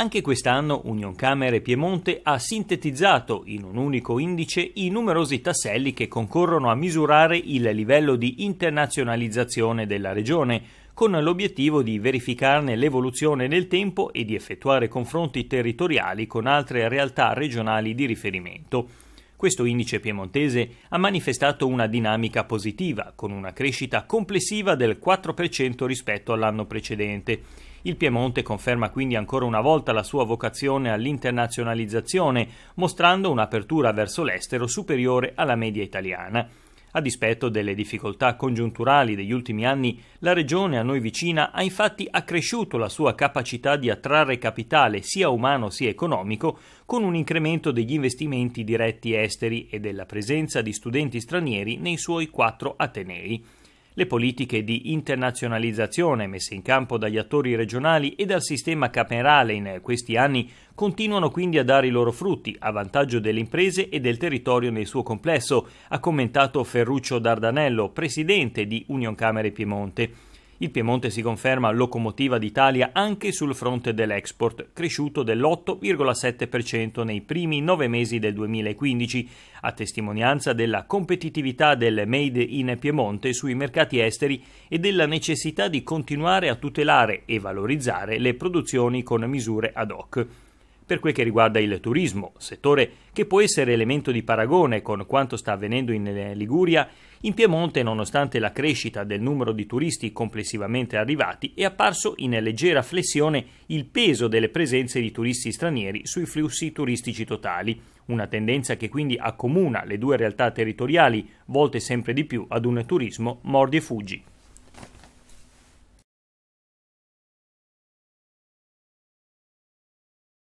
Anche quest'anno Union Camere Piemonte ha sintetizzato in un unico indice i numerosi tasselli che concorrono a misurare il livello di internazionalizzazione della regione, con l'obiettivo di verificarne l'evoluzione nel tempo e di effettuare confronti territoriali con altre realtà regionali di riferimento. Questo indice piemontese ha manifestato una dinamica positiva, con una crescita complessiva del 4% rispetto all'anno precedente il Piemonte conferma quindi ancora una volta la sua vocazione all'internazionalizzazione, mostrando un'apertura verso l'estero superiore alla media italiana. A dispetto delle difficoltà congiunturali degli ultimi anni, la regione a noi vicina ha infatti accresciuto la sua capacità di attrarre capitale sia umano sia economico, con un incremento degli investimenti diretti esteri e della presenza di studenti stranieri nei suoi quattro atenei. Le politiche di internazionalizzazione messe in campo dagli attori regionali e dal sistema camerale in questi anni continuano quindi a dare i loro frutti a vantaggio delle imprese e del territorio nel suo complesso, ha commentato Ferruccio Dardanello, presidente di Union Camere Piemonte. Il Piemonte si conferma locomotiva d'Italia anche sul fronte dell'export, cresciuto dell'8,7% nei primi nove mesi del 2015, a testimonianza della competitività del Made in Piemonte sui mercati esteri e della necessità di continuare a tutelare e valorizzare le produzioni con misure ad hoc per quel che riguarda il turismo, settore che può essere elemento di paragone con quanto sta avvenendo in eh, Liguria, in Piemonte, nonostante la crescita del numero di turisti complessivamente arrivati, è apparso in leggera flessione il peso delle presenze di turisti stranieri sui flussi turistici totali, una tendenza che quindi accomuna le due realtà territoriali, volte sempre di più ad un turismo mordi e fuggi.